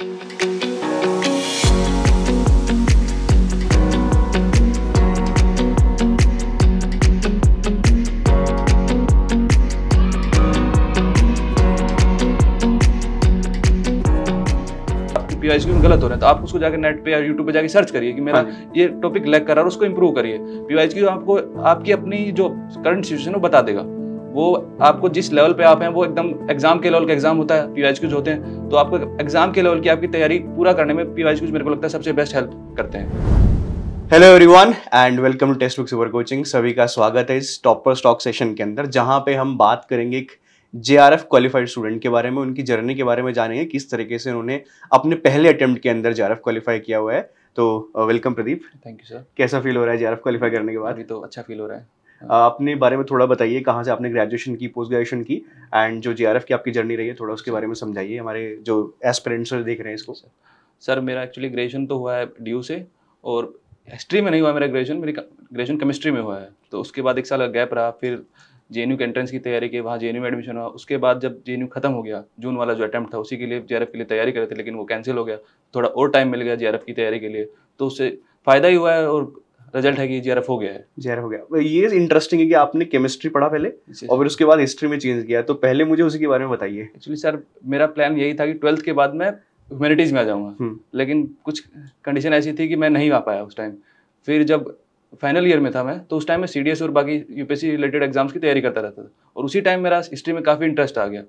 गलत हो रहे हैं तो आप उसको जाकर नेट पे या यूट्यूब पे जाकर सर्च करिए कि मेरा हाँ। ये टॉपिक लैग कर रहा है उसको इंप्रूव करिए पीवाईक्यू आपको आपकी अपनी जो करंट सिचुएशन है वो बता देगा वो आपको जिस लेवल पे आप हैं वो एकदम एग्जाम के लेवल का एग्जाम होता है पी क्यूज होते हैं तो आपको एग्जाम के लेवल की आपकी तैयारी पूरा करने में पी क्यूज मेरे को लगता है सबसे बेस्ट हेल्प करते हैं hello everyone and welcome to Testbook super coaching सभी का स्वागत है इस टॉपर स्टॉक सेशन के अंदर जहां पे हम बात करेंगे एक J R F qualified student के बारे में उनकी जर्नी के बारे में जानेंगे किस तरीके से उन्होंने अपने पहले अटेम्प्ट के अंदर जे आर एफ क्वालिफाई किया हुआ है तो welcome uh, Pradeep thank you sir कैसा फील हो रहा है जे आर एफ क्वालिफाई करने के बाद अभी तो अच्छा फील हो रहा है हाँ। अपने बारे में थोड़ा बताइए कहाँ से आपने ग्रेजुएशन की पोस्ट ग्रेजुएशन की एंड जो जे की आपकी जर्नी रही है थोड़ा उसके बारे में समझाइए हमारे जो एस्पेरेंट्स देख रहे हैं इसको सर मेरा एक्चुअली ग्रेजुएशन तो हुआ है डी से और हिस्ट्री में नहीं हुआ मेरा ग्रेजुएशन मेरी ग्रेजुएशन केमिस्ट्री में हुआ है तो उसके बाद एक साल का गैप रहा फिर जे के एंट्रेंस की तैयारी की वहाँ जे में एडमिशन हुआ उसके बाद जब जे खत्म हो गया जून वाला जो अटैम्प्ट था उसी के लिए जे के लिए तैयारी कर रहे थे लेकिन वो कैंसिल हो गया थोड़ा और टाइम मिल गया जे की तैयारी के लिए तो उससे फ़ायदा ही हुआ है और रिजल्ट है कि जीआरएफ हो गया है जीआरएफ हो गया ये इंटरेस्टिंग है कि आपने केमिस्ट्री पढ़ा पहले और फिर उसके बाद हिस्ट्री में चेंज किया तो पहले मुझे उसी के बारे में बताइए एक्चुअली सर मेरा प्लान यही था कि ट्वेल्थ के बाद मैं ह्यूमैनिटीज़ में आ जाऊँगा हम्म। लेकिन कुछ कंडीशन ऐसी थी कि मैं नहीं आ पाया उस टाइम फिर जब फाइनल ईयर में था मैं तो उस टाइम मैं सी और बाकी यूपीएससी रिलेटेड एग्जाम्स की तैयारी करता रहता था और उसी टाइम मेरा हिस्ट्री में काफ़ी इंटरेस्ट आ गया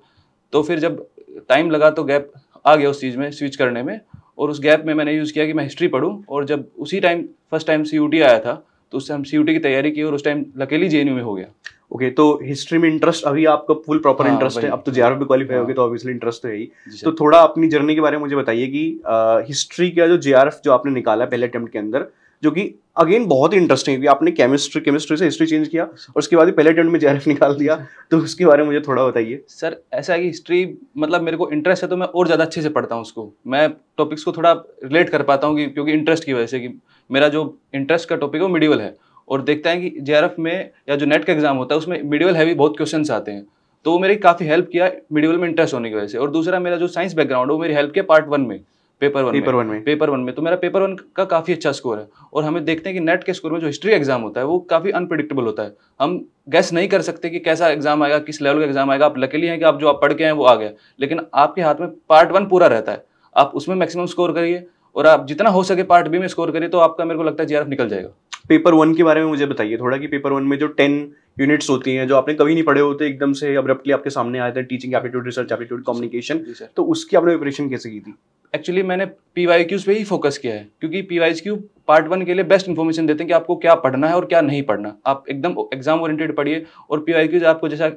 तो फिर जब टाइम लगा तो गैप आ गया उस चीज़ में स्विच करने में और उस गैप में मैंने यूज़ किया कि मैं हिस्ट्री पढ़ूँ और जब उसी टाइम फर्स्ट टाइम सी आया था तो उससे हम सी की तैयारी की और उस टाइम लकेली जे में हो गया ओके okay, तो हिस्ट्री में इंटरेस्ट अभी आपका फुल प्रॉपर इंटरेस्ट है अब तो जेआर भी क्वालिफाई होगी तो ऑब्वियसली इंटरेस्ट तो है ही तो थोड़ा अपनी जर्नी के बारे में मुझे बताइए कि आ, हिस्ट्री का जो जे जो आपने निकाला पहले अटेम्प्ट के अंदर जो कि अगेन बहुत ही इंटरेस्टिंग है आपने केमिस्ट्री केमिस्ट्री से हिस्ट्री चेंज किया और उसके बाद पहले अटेम्प्ट में जेआरएफ निकाल दिया तो उसके बारे में मुझे थोड़ा बताइए सर ऐसा है कि हिस्ट्री मतलब मेरे को इंटरेस्ट है तो मैं और ज़्यादा अच्छे से पढ़ता हूँ उसको मैं टॉपिक्स को थोड़ा रिलेट कर पाता हूँ क्योंकि इंटरेस्ट की वजह से कि मेरा जो इंटरेस्ट का टॉपिक है वो मिडिवल है और देखता है कि जे में या जो नेट का एग्जाम होता है उसमें मिडिवल हैवी बहुत क्वेश्चन आते हैं तो वो मेरी काफ़ी हेल्प किया मिडिवल में इंटरेस्ट होने की वजह से और दूसरा मेरा जो साइंस बैकग्राउंड है वो मेरी हेल्प किया पार्ट वन में पेपर वन पेपर वन में पेपर वन में तो मेरा पेपर वन का काफ़ी अच्छा स्कोर है और हमें देखते हैं कि नेट के स्कोर में जो हिस्ट्री एग्जाम होता है वो काफ़ी अनप्रडिक्टेबल होता है हम गैस नहीं कर सकते कि कैसा एग्जाम आएगा किस लेवल का एग्जाम आएगा आप लकीली हैं कि आप जो आप पढ़ के हैं वो आ गया लेकिन आपके हाथ में पार्ट वन पूरा रहता है आप उसमें मैक्सिमम स्कोर करिए और आप जितना हो सके पार्ट बी में स्कोर करिए तो आपका मेरे को लगता है जी निकल जाएगा पेपर वन के बारे में मुझे बताइए थोड़ा कि पेपर वन में जो टेन यूनिट्स होती हैं जो आपने कभी नहीं पढ़े होते एकदम से अब्रप्टली आपके सामने आए थे teaching aptitude research aptitude communication तो उसकी आपने प्रिपरेशन कैसे की थी एक्चुअली मैंने पी वाई क्यूज पर ही फोकस किया है क्योंकि P Y Q part one के लिए बेस्ट इन्फॉर्मेशन देते हैं कि आपको क्या पढ़ना है और क्या नहीं पढ़ना आप एकदम एग्जाम ओरिएंटेड पढ़िए और पी वाई क्यूज आपको जैसा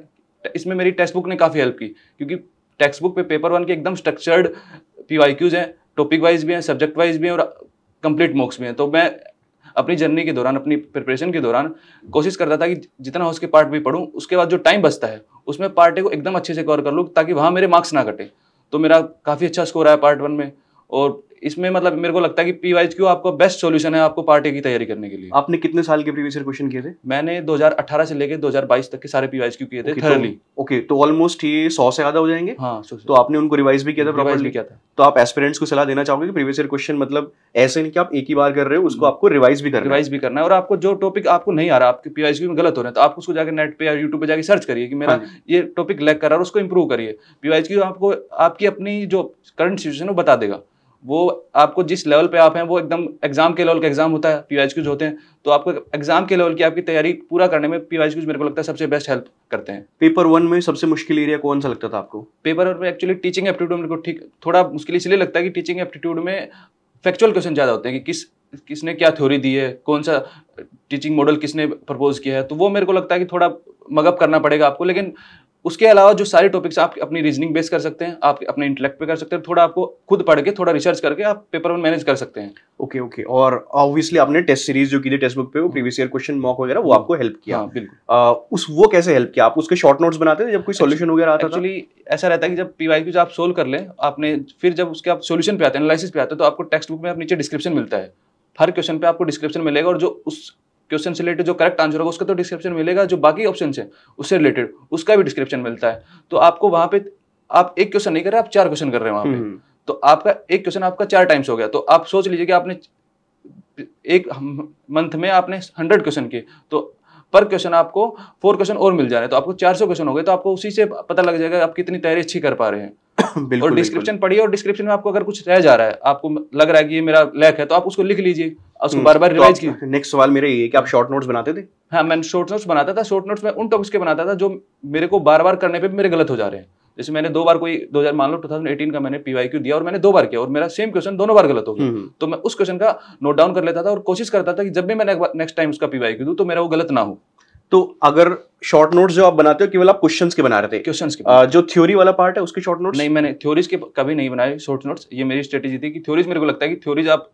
इसमें मेरी टेक्स्ट बुक ने काफ़ी हेल्प की क्योंकि टेक्स्ट बुक पे पेपर वन के एकदम स्ट्रक्चर्ड पी वाई क्यूज हैं टॉपिक वाइज भी हैं सब्जेक्ट वाइज भी हैं और कंप्लीट मॉक्स भी हैं तो मैं अपनी जर्नी के दौरान अपनी प्रिपरेशन के दौरान कोशिश करता था कि जितना हो उसके पार्ट भी पढ़ूँ उसके बाद जो टाइम बचता है उसमें पार्ट ए को एकदम अच्छे से कवर कर लूँ ताकि वहाँ मेरे मार्क्स ना कटे तो मेरा काफ़ी अच्छा स्कोर आया पार्ट वन में और इसमें मतलब मेरे को लगता है कि पी वाइज क्यू आपको बेस्ट सोल्यूशन है आपको पार्टी की तैयारी करने के लिए आपने कितने साल के प्रीवियस ईयर क्वेश्चन किए थे मैंने 2018 से लेकर 2022 तक के सारे पी वाइज क्यू किए थे थर्ली ओके तो ऑलमोस्ट तो ही सौ से ज्यादा हो जाएंगे हाँ तो आपने उनको रिवाइज भी किया था भी किया था तो आप एस्पेरेंट्स को सलाह देना चाहोगे कि प्रीवियस ईयर क्वेश्चन मतलब ऐसे नहीं कि आप एक ही बार कर रहे हो उसको हम्म। आपको रिवाइज भी करना रिवाइज भी करना है और आपको जो टॉपिक आपको नहीं आ रहा आपके पी वाइज क्यू में गलत हो रहा है तो आप उसको जाकर नेट पे या यूट्यूब पर जाकर सर्च करिए कि मेरा हाँ ये टॉपिक लैक कर रहा है उसको इंप्रूव करिए पी वाइज क्यू आपको आपकी अपनी जो करंट सिचुएशन है वो बता देगा वो आपको जिस लेवल पे आप हैं वो एकदम एग्जाम के लेवल का एग्जाम होता है पी होते हैं तो आपको एग्जाम के लेवल की आपकी तैयारी पूरा करने में पी मेरे को लगता है सबसे बेस्ट हेल्प करते हैं पेपर वन में सबसे मुश्किल एरिया कौन सा लगता था आपको पेपर वन में एक्चुअली टीचिंग एप्टीट्यूड मेरे को ठीक थोड़ा मुश्किल इसलिए लगता है कि टीचिंग एप्टीट्यूड में फैक्चुअल क्वेश्चन ज़्यादा होते हैं कि किस किसने क्या थ्योरी दी है कौन सा टीचिंग मॉडल किसने प्रपोज किया है तो वो मेरे को लगता है कि थोड़ा मगअप करना पड़ेगा आपको लेकिन उसके अलावा जो सारे टॉपिक्स आप अपनी रीजनिंग बेस कर सकते हैं आप अपने इंटेलेक्ट पे कर सकते हैं थोड़ा आपको खुद पढ़ के थोड़ा रिसर्च करके आप पेपर वन मैनेज कर सकते हैं ओके okay, ओके okay. और ऑब्वियसली आपने टेस्ट सीरीज जो की थी टेस्ट बुक पे वो प्रीवियस ईयर क्वेश्चन मॉक वगैरह वो हाँ। आपको हेल्प किया हाँ, बिल्कुल आ, उस वो कैसे हेल्प किया आप उसके शॉर्ट नोट्स बनाते थे जब कोई सोल्यूशन वगैरह आता एक्चुअली ऐसा रहता है कि जब पीवाई जो आप सोल्व कर लें आपने फिर जब उसके आप सोल्यूशन पे आते हैं एनालिसिस पे आते हैं तो आपको टेक्स्ट बुक में आप नीचे डिस्क्रिप्शन मिलता है हर क्वेश्चन पे आपको डिस्क्रिप्शन मिलेगा और जो उस क्वेश्चन से रिलेटेड जो करेक्ट आंसर होगा उसका तो डिस्क्रिप्शन मिलेगा जो बाकी ऑप्शन है उससे रिलेटेड उसका भी डिस्क्रिप्शन मिलता है तो आपको वहां पे आप एक क्वेश्चन नहीं कर रहे आप चार क्वेश्चन कर रहे हैं वहां पे हम्म। तो आपका एक क्वेश्चन आपका चार टाइम्स हो गया तो आप सोच लीजिए कि आपने एक मंथ में आपने हंड्रेड क्वेश्चन किए तो पर क्वेश्चन आपको फोर क्वेश्चन और मिल जा रहे हैं तो आपको चार सौ क्वेश्चन हो गए तो आपको उसी से पता लग जाएगा आप कितनी तैयारी अच्छी कर पा रहे हैं बिल्कुल और डिस्क्रिप्शन पढ़िए और डिस्क्रिप्शन में आपको अगर कुछ रह जा रहा है आपको लग रहा है कि ये मेरा लैक है तो आप उसको लिख लीजिए उसको बार बार रिवाइज कीजिए नेक्स्ट सवाल मेरा ये कि आप शॉर्ट नोट्स बनाते थे हाँ मैं शॉर्ट नोट्स बनाता था शॉर्ट नोट्स में उन टॉपिक्स के बनाता था जो मेरे को बार बार करने पर मेरे गलत हो जा रहे हैं जैसे मैंने दो बार कोई दो मान लो टू का मैंने पीवाईक्यू दिया और मैंने दो बार किया और मेरा सेम क्वेश्चन दोनों बार गलत हो गया हम्म, हम्म। तो मैं उस क्वेश्चन का नोट डाउन कर लेता था और कोशिश करता था कि जब भी मैं नेक्स्ट टाइम उसका पीवाईक्यू दूं तो मेरा वो गलत ना हो तो अगर शॉर्ट नोट्स जो आप बनाते हो केवल आप क्वेश्चन के बना रहे थे क्वेश्चन के आ, जो थ्योरी वाला पार्ट है उसके शॉर्ट नोट्स नहीं मैंने थ्योरीज के कभी नहीं बनाए शॉर्ट नोट्स ये मेरी स्ट्रेटेजी थी कि थ्योरीज मेरे को लगता है कि थ्योरीज आप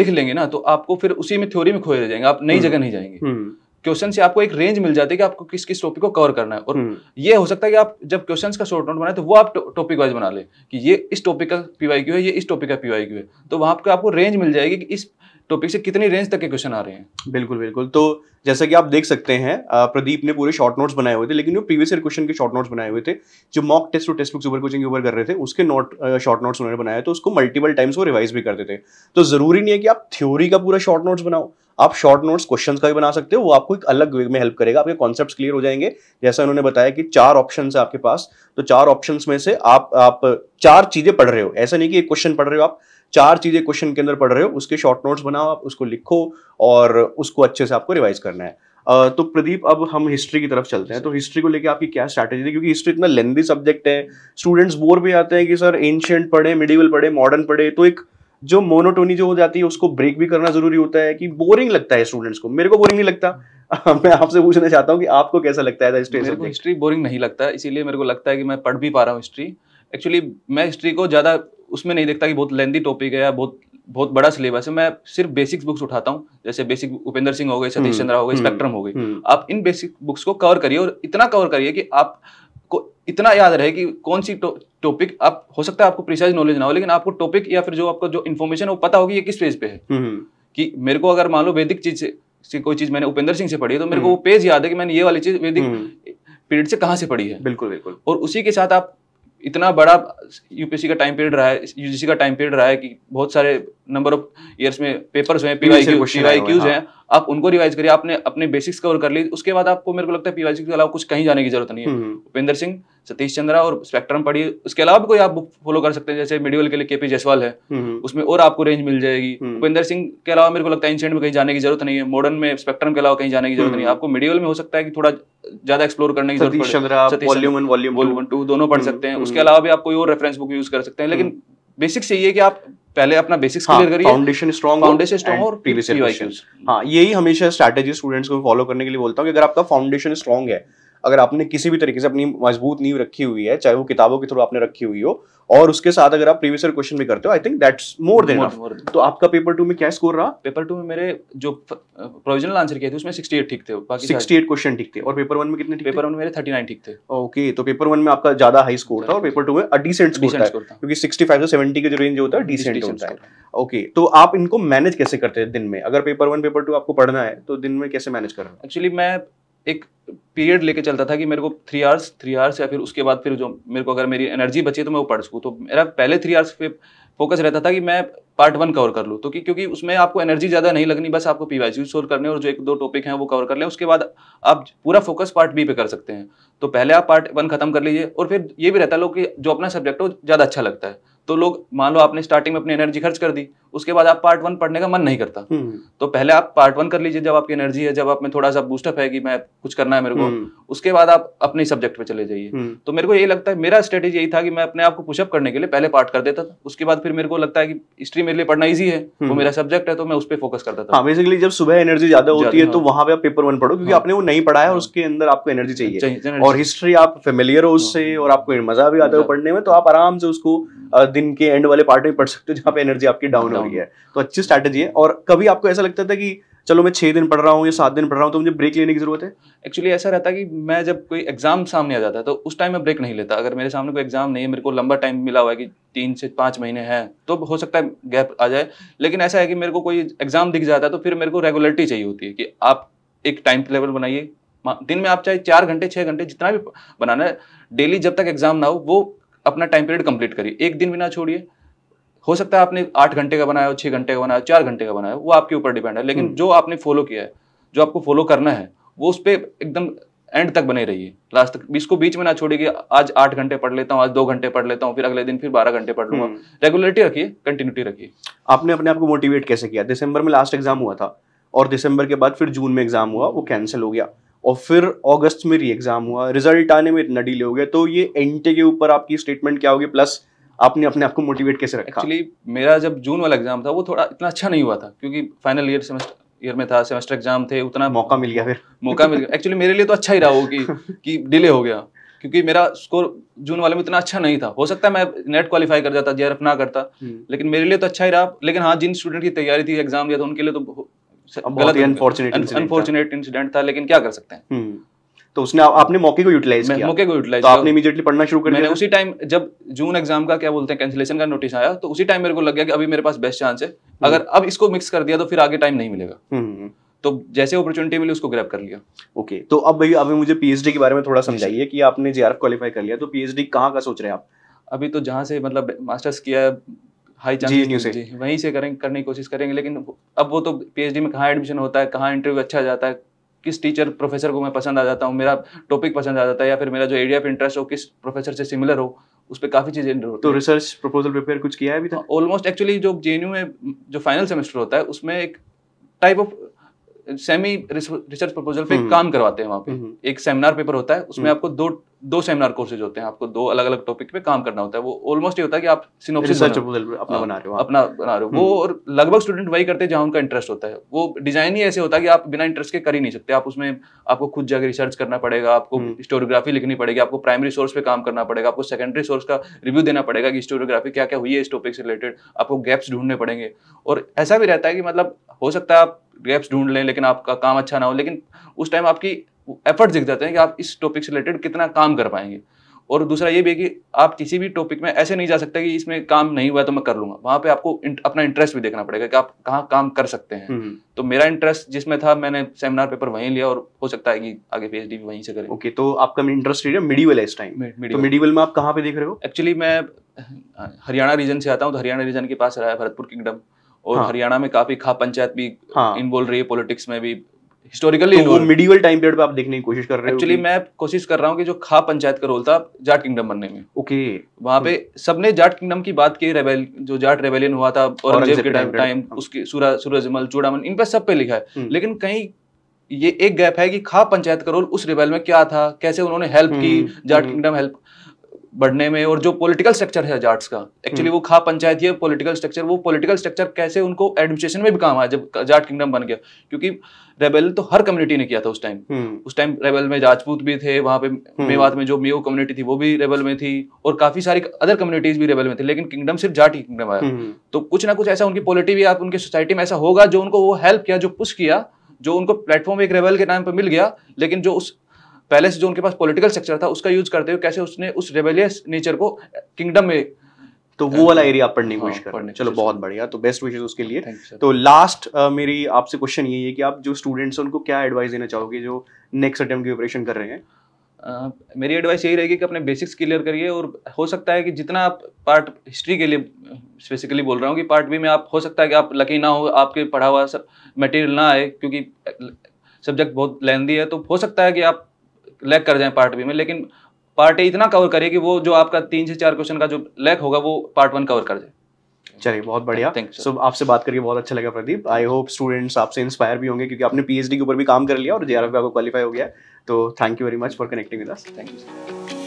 लिख लेंगे ना तो आपको फिर उसी में थ्योरी में खोए रह जाएंगे आप नई हम्म। जगह नहीं जाएंगे क्वेश्चन हम्म। से आपको एक रेंज मिल जाती है कि आपको किस किस टॉपिक को कवर करना है और हम्म। ये हो सकता है कि आप जब क्वेश्चन का शॉर्ट नोट बनाए तो वो आप टॉपिक वाइज बना ले कि ये इस टॉपिक का पीवाईक्यू है ये इस टॉपिक का पीवाईक्यू है तो वहां पर आपको रेंज मिल जाएगी कि इस टॉपिक से कितनी रेंज तक के क्वेश्चन आ रहे हैं बिल्कुल बिल्कुल तो जैसा कि आप देख सकते हैं प्रदीप ने पूरे शॉर्ट नोट्स बनाए हुए थे लेकिन जो प्रीवियस ईयर क्वेश्चन के शॉर्ट नोट्स बनाए हुए थे जो मॉक टेस्ट और टेस्ट बुक सुपर कोचिंग के ऊपर कर रहे थे उसके नोट शॉर्ट नोट्स उन्होंने बनाया तो उसको मल्टीपल टाइम्स वो रिवाइज भी करते थे तो जरूरी नहीं है कि आप थ्योरी का पूरा शॉर्ट नोट्स बनाओ आप शॉर्ट नोट्स क्वेश्चन का भी बना सकते हो वो आपको एक अलग वे में हेल्प करेगा आपके कॉन्सेप्ट क्लियर हो जाएंगे जैसा उन्होंने बताया कि चार ऑप्शन है आपके पास तो चार ऑप्शन में से आप आप चार चीजें पढ़ रहे हो ऐसा नहीं कि एक क्वेश्चन पढ़ रहे हो आप चार चीज़ें क्वेश्चन के अंदर पढ़ रहे हो उसके शॉर्ट नोट्स बनाओ आप उसको लिखो और उसको अच्छे से आपको रिवाइज करना है तो प्रदीप अब हम हिस्ट्री की तरफ चलते हैं तो हिस्ट्री को लेकर आपकी क्या स्ट्रैटेजी थी क्योंकि हिस्ट्री इतना लेंदी सब्जेक्ट है स्टूडेंट्स बोर भी आते हैं कि सर एंशियंट पढ़े मिडिवल पढ़े मॉडर्न पढ़े तो एक जो मोनोटोनी जो हो जाती है उसको ब्रेक भी करना जरूरी होता है कि बोरिंग लगता है स्टूडेंट्स को मेरे को बोरिंग नहीं लगता मैं आपसे पूछना चाहता हूँ कि आपको कैसा लगता है हिस्ट्री मेरे को हिस्ट्री बोरिंग नहीं लगता इसीलिए मेरे को लगता है कि मैं पढ़ भी पा रहा हूँ हिस्ट्री एक्चुअली मैं हिस्ट्री को ज़्यादा उसमें नहीं देखता कि बहुत लेंदी टॉपिक है या बहुत बहुत बड़ा सिलेबस है मैं सिर्फ बेसिक बुक्स उठाता हूँ जैसे बेसिक उपेंद्र सिंह हो गए सतीश हम्म, चंद्रा हो गए स्पेक्ट्रम हम्म, हो गई हम्म। आप इन बेसिक बुक्स को कवर करिए और इतना कवर करिए कि आप को इतना याद रहे कि कौन सी टॉपिक आप हो सकता है आपको प्रिसाइज नॉलेज ना हो लेकिन आपको टॉपिक या फिर जो आपको जो इन्फॉर्मेशन है वो पता होगी ये किस पेज पे है कि मेरे को अगर मान लो वैदिक चीज से कोई चीज मैंने उपेंद्र सिंह से पढ़ी है तो मेरे को वो पेज याद है कि मैंने ये वाली चीज वैदिक पीरियड से कहाँ से पढ़ी है बिल्कुल बिल्कुल और उसी के साथ आप इतना बड़ा यूपीएससी का टाइम पीरियड रहा है यूजीसी का टाइम पीरियड रहा है कि बहुत सारे नंबर ऑफ ईयर्स में पेपर्स हैं पीवाई क्यूज हैं आप उनको रिवाइज करिए आपने अपने बेसिक्स कवर कर ली उसके बाद आपको मेरे को लगता है पीवाई के अलावा कुछ कहीं जाने की जरूरत नहीं है हम्म। उपेंद्र सिंह सतीश चंद्रा और स्पेक्ट्रम पढ़ी उसके अलावा भी कोई आप बुक फॉलो कर सकते हैं जैसे मिडिवल के लिए पी जयसवाल है हम्म, हम्म। उसमें और आपको रेंज मिल जाएगी हम्म। उपेंद्र सिंह के अलावा मेरे को लगता है इंसेंट में कहीं जाने की जरूरत नहीं है मॉडर्न में स्पेक्ट्रम के अलावा कहीं जाने की जरूरत नहीं है आपको मिडिवल में हो सकता है कि थोड़ा ज्यादा एक्सप्लोर करने की जरूरत वॉल्यूम टू दोनों पढ़ सकते हैं उसके अलावा भी आप कोई और रेफरेंस बुक यूज कर सकते हैं लेकिन बेसिक्स हाँ। यही है कि आप पहले अपना बेसिक्स क्लियर हाँ, करिए फाउंडेशन स्ट्रॉन्ग फाउंडेशन स्ट्रॉन्ग और प्रीवियस हाँ यही हमेशा स्ट्रेटेजी स्टूडेंट्स को फॉलो करने के लिए बोलता हूँ कि अगर आपका फाउंडेशन स्ट्रॉन्ग है अगर आपने किसी भी तरीके से अपनी मजबूत नींव रखी हुई है चाहे वो किताबों के थ्रू आपने रखी हुई हो और उसके साथ अगर आप प्रीवियस ईयर क्वेश्चन भी करते हो I think that's more than तो आपका पेपर टू में क्या स्कोर रहा पेपर टू में मेरे जो प्रोविजनल आंसर किए थे उसमें सिक्सटी एट ठीक थे सिक्सटी एट क्वेश्चन ठीक थे और पेपर वन में कितने ठीक पेपर वन मेरे थर्टी नाइन ठीक थे ओके तो पेपर वन में आपका ज्यादा हाई स्कोर था और पेपर टू में डिसेंट स्कोर था क्योंकि सिक्सटी फाइव से सेवेंटी के जो रेंज होता है डिसेंट होता है ओके तो आप इनको मैनेज कैसे करते हैं दिन में अगर पेपर वन पेपर टू आपको पढ़ना है तो दिन में कैसे मैनेज कर रहे हैं एक्चुअली मैं एक पीरियड लेके चलता था कि मेरे को थ्री आवर्स थ्री आवर्स या फिर उसके बाद फिर जो मेरे को अगर मेरी एनर्जी बची तो मैं वो पढ़ सकूँ तो मेरा पहले थ्री आवर्स पे फोकस रहता था कि मैं पार्ट वन कवर कर लूँ तो कि क्योंकि उसमें आपको एनर्जी ज़्यादा नहीं लगनी बस आपको पी वाई सोल्व करने और जो एक दो टॉपिक हैं वो कवर कर लें उसके बाद आप पूरा फोकस पार्ट बी पे कर सकते हैं तो पहले आप पार्ट वन खत्म कर लीजिए और फिर ये भी रहता है लोग कि जो अपना सब्जेक्ट हो ज़्यादा अच्छा लगता है तो लोग मान लो आपने स्टार्टिंग में अपनी एनर्जी खर्च कर दी उसके बाद आप पार्ट वन पढ़ने का मन नहीं करता हम्म। तो पहले आप पार्ट वन कर लीजिए जब आपकी एनर्जी है जब आप में थोड़ा सा बूस्टअप है कि मैं कुछ करना है मेरे को हम्म। उसके बाद आप अपने सब्जेक्ट पे चले जाइए हम्म। तो मेरे को ये लगता है मेरा स्ट्रेटेजी यही था कि मैं अपने आप को पुशअप करने के लिए पहले पार्ट कर देता था उसके बाद फिर मेरे को लगता है कि हिस्ट्री मेरे लिए पढ़ना ईजी है वो मेरा सब्जेक्ट है तो मैं उस पर फोकस करता था बेसिकली हाँ, जब सुबह एनर्जी ज्यादा होती है तो हाँ। वहां पे आप पेपर वन पढ़ो क्योंकि हाँ। आपने वो नहीं पढ़ा है और उसके अंदर आपको एनर्जी चाहिए और हिस्ट्री आप फेमिलियर हो उससे और आपको मजा भी आता है पढ़ने में तो आप आराम से उसको दिन के एंड वाले पार्ट में पढ़ सकते हो जहाँ पे एनर्जी आपकी डाउन हो हो रही है तो अच्छी स्ट्रैटेजी है और कभी आपको ऐसा लगता था कि चलो मैं छह दिन पढ़ रहा हूँ या सात दिन पढ़ रहा हूँ तो मुझे ब्रेक लेने की जरूरत है एक्चुअली ऐसा रहता कि मैं जब कोई एग्जाम सामने आ जाता है तो उस टाइम मैं ब्रेक नहीं लेता अगर मेरे सामने कोई एग्जाम नहीं है मेरे को लंबा टाइम मिला हुआ है कि तीन से पाँच महीने हैं तो हो सकता है गैप आ जाए लेकिन ऐसा है कि मेरे को कोई एग्जाम दिख जाता है तो फिर मेरे को रेगुलरिटी चाहिए होती है कि आप एक टाइम लेवल बनाइए दिन में आप चाहे चार घंटे छः घंटे जितना भी बनाना है डेली जब तक एग्जाम ना हो वो अपना टाइम पीरियड कंप्लीट करिए एक दिन भी ना छोड़िए हो सकता है आपने आठ घंटे का बनाया हो छः घंटे का बनाया हो चार घंटे का बनाया हो वो आपके ऊपर डिपेंड है लेकिन हम्म। जो आपने फॉलो किया है जो आपको फॉलो करना है वो उस पर एकदम एंड तक बने रहिए लास्ट तक इसको बीच में ना छोड़िए आज आठ घंटे पढ़ लेता हूँ आज दो घंटे पढ़ लेता हूँ फिर अगले दिन फिर बारह घंटे पढ़ लूंगा रेगुलरिटी हम्म। रखिए कंटिन्यूटी रखिए आपने अपने आप को मोटिवेट कैसे किया दिसंबर में लास्ट एग्जाम हुआ था और दिसंबर के बाद फिर जून में एग्जाम हुआ वो कैंसिल हो गया और फिर अगस्त में री एग्जाम हुआ रिजल्ट आने में इतना डीले हो गया तो ये एनटे के ऊपर आपकी स्टेटमेंट क्या होगी प्लस आपने अपने आप को मोटिवेट कैसे रखा एक्चुअली मेरा जब जून वाला एग्जाम था वो थोड़ा इतना अच्छा नहीं हुआ था क्योंकि फाइनल ईयर सेमेस्टर ईयर में था सेमेस्टर एग्जाम थे उतना मौका मिल गया फिर मौका मिल गया एक्चुअली मेरे लिए तो अच्छा ही रहा वो कि कि डिले हो गया क्योंकि मेरा स्कोर जून वाले में इतना अच्छा नहीं था हो सकता है मैं नेट क्वालिफाई कर जाता जेआरएफ ना करता हम्म। लेकिन मेरे लिए तो अच्छा ही रहा लेकिन हाँ जिन स्टूडेंट की तैयारी थी एग्जाम दिया था उनके लिए तो गलत अनफॉर्चुनेट इंसिडेंट था लेकिन क्या कर सकते हैं हम्म। तो उसने आपने मौके को यूटिलाइज किया मौके को यूटिलाइज तो आपने इमीडिएटली पढ़ना शुरू कर मैंने उसी टाइम जब जून एग्जाम का क्या बोलते हैं कैंसिलेशन का नोटिस आया तो उसी टाइम मेरे को लग गया कि अभी मेरे पास बेस्ट चांस है हम्म। अगर अब इसको मिक्स कर दिया तो फिर आगे टाइम नहीं मिलेगा हम्म, हम्म, तो जैसे अपॉर्चुनिटी मिली उसको ग्रैब कर लिया ओके तो अब भाई अभी मुझे पीएचडी के बारे में थोड़ा समझाइए कि आपने जेआरएफ क्वालिफाई कर लिया तो पीएचडी कहाँ का सोच रहे हैं आप अभी तो जहाँ से मतलब मास्टर्स किया हाई चांस वहीं से करेंगे करने की कोशिश करेंगे लेकिन अब वो तो पीएचडी में कहाँ एडमिशन होता है कहाँ इंटरव्यू अच्छा जाता है किस टीचर प्रोफेसर को मैं पसंद आ जाता हूँ मेरा टॉपिक पसंद आ जाता है या फिर मेरा जो एरिया ऑफ इंटरेस्ट हो किस प्रोफेसर से सिमिलर हो उस पर काफ़ी चीज़ें तो रिसर्च प्रपोजल प्रिपेयर कुछ किया है अभी तक ऑलमोस्ट एक्चुअली जो जे में जो फाइनल सेमेस्टर होता है उसमें एक type of semi research proposal पे हम्म। काम करवाते हैं वहाँ पे हम्म। एक सेमिनार पेपर होता है उसमें हम्म। आपको दो दो सेमिनार कोर्सेज होते हैं आपको दो अलग अलग टॉपिक पे काम करना होता है वो ऑलमोस्ट ये होता है कि आप सिनोप्सिस अपना हाँ, बना रहे हो अपना बना रहे हो वो हम्म। और लगभग स्टूडेंट वही करते हैं जहाँ उनका इंटरेस्ट होता है वो डिजाइन ही ऐसे होता है कि आप बिना इंटरेस्ट के कर ही नहीं सकते आप उसमें आपको खुद जाकर रिसर्च करना पड़ेगा आपको स्टोरियोग्राफी हम्म। लिखनी पड़ेगी आपको प्राइमरी सोर्स पे काम करना पड़ेगा आपको सेकेंडरी सोर्स का रिव्यू देना पड़ेगा कि स्टोरियोग्राफी क्या क्या हुई है इस टॉपिक से रिलेटेड आपको गैप्स ढूंढने पड़ेंगे और ऐसा भी रहता है कि मतलब हो सकता है आप गैप्स ढूंढ लें लेकिन आपका काम अच्छा ना हो लेकिन उस टाइम आपकी एफर्ट दिख जाते हैं कि आप इस टॉपिक से रिलेटेड कितना काम कर पाएंगे और दूसरा ये भी है कि आप किसी भी टॉपिक में ऐसे नहीं जा सकते कि इसमें काम नहीं हुआ तो मैं कर लूंगा वहां पे आपको इंट, अपना इंटरेस्ट भी देखना पड़ेगा कि आप कहाँ काम कर सकते हैं हम्म। तो मेरा इंटरेस्ट जिसमें था मैंने सेमिनार पेपर वहीं लिया और हो सकता है कि आगे पीएचडी भी वहीं से करें ओके okay, तो आपका इंटरेस्ट एरिया मिडीवल है इस टाइम तो मिडीवल में आप कहाँ पे देख रहे हो एक्चुअली मैं हरियाणा रीजन से आता हूँ तो हरियाणा रीजन के पास रहा है भरतपुर किंगडम और हाँ। हरियाणा में काफी खा पंचायत भी इन्वॉल्व हाँ। रही है पॉलिटिक्स में भी हिस्टोरिकली तो मिडिवल टाइम पीरियड पे आप देखने की कोशिश कर रहे हो एक्चुअली मैं कोशिश कर रहा हूँ कि जो खा पंचायत का रोल था जाट किंगडम बनने में ओके वहाँ पे तो- सबने जाट किंगडम की बात की रेबेल जो जाट रेबेलियन हुआ था और टाइम टाइम सूरज सूरजमल चूड़ामन इन पर सब पे लिखा है हम्म। लेकिन कहीं ये एक गैप है कि खा पंचायत का रोल उस रिबेल में क्या था कैसे उन्होंने हेल्प की हम्म। जाट किंगडम हम्म। हेल्प बढ़ने में और जो पॉलिटिकल स्ट्रक्चर है जाट्स का एक्चुअली हम्म। वो खा पंचायती है पॉलिटिकल स्ट्रक्चर वो पॉलिटिकल स्ट्रक्चर कैसे उनको एडमिनिस्ट्रेशन में भी काम आया जब जाट किंगडम बन गया क्योंकि रेबेल तो हर कम्युनिटी ने किया था उस टाइम हम्म। उस टाइम रेबेल में राजपूत भी थे वहां पे हम्म। मेवात में जो मेो कम्युनिटी थी वो भी रेबेल में थी और काफी सारी अदर कम्युनिटीज भी रेबेल में थी लेकिन किंगडम सिर्फ जाट ही किंगडम आया तो कुछ ना कुछ ऐसा उनकी पॉलिटी भी आप उनके सोसाइटी में ऐसा होगा जो उनको वो हेल्प किया जो पुश किया जो उनको प्लेटफॉर्म एक रेबेल के नाम पर मिल गया लेकिन जो उस पहले से जो उनके पास पॉलिटिकल स्ट्रक्चर था उसका यूज करते हुए कैसे उसने उस रेबेलियस नेचर को किंगडम में तो वो वाला एरिया आप पढ़ने की कोशिश हाँ, करें चलो बहुत बढ़िया तो बेस्ट विशेष उसके लिए तो लास्ट मेरी आपसे क्वेश्चन यही है कि आप जो स्टूडेंट्स हैं उनको क्या एडवाइस देना चाहोगे जो नेक्स्ट अटेम्प्ट की प्रिपरेशन कर रहे हैं Uh, मेरी एडवाइस यही रहेगी कि अपने बेसिक्स क्लियर करिए और हो सकता है कि जितना आप पार्ट हिस्ट्री के लिए स्पेसिकली बोल रहा हूँ कि पार्ट बी में आप हो सकता है कि आप लकी ना हो आपके पढ़ा हुआ सब मटेरियल ना आए क्योंकि सब्जेक्ट बहुत लेंदी है तो हो सकता है कि आप लैक कर जाए पार्ट बी में लेकिन पार्ट ए इतना कवर करे कि वो जो आपका तीन से चार क्वेश्चन का जो लैक होगा वो पार्ट वन कवर कर जाए चलिए बहुत बढ़िया सो so, आपसे बात करके बहुत अच्छा लगा प्रदीप आई होप स्टूडेंट्स आपसे इंस्पायर भी होंगे क्योंकि आपने पीएचडी के ऊपर भी काम कर लिया और जेआरएफ आपको क्वालिफाई हो गया तो thank you very much for connecting with us thank you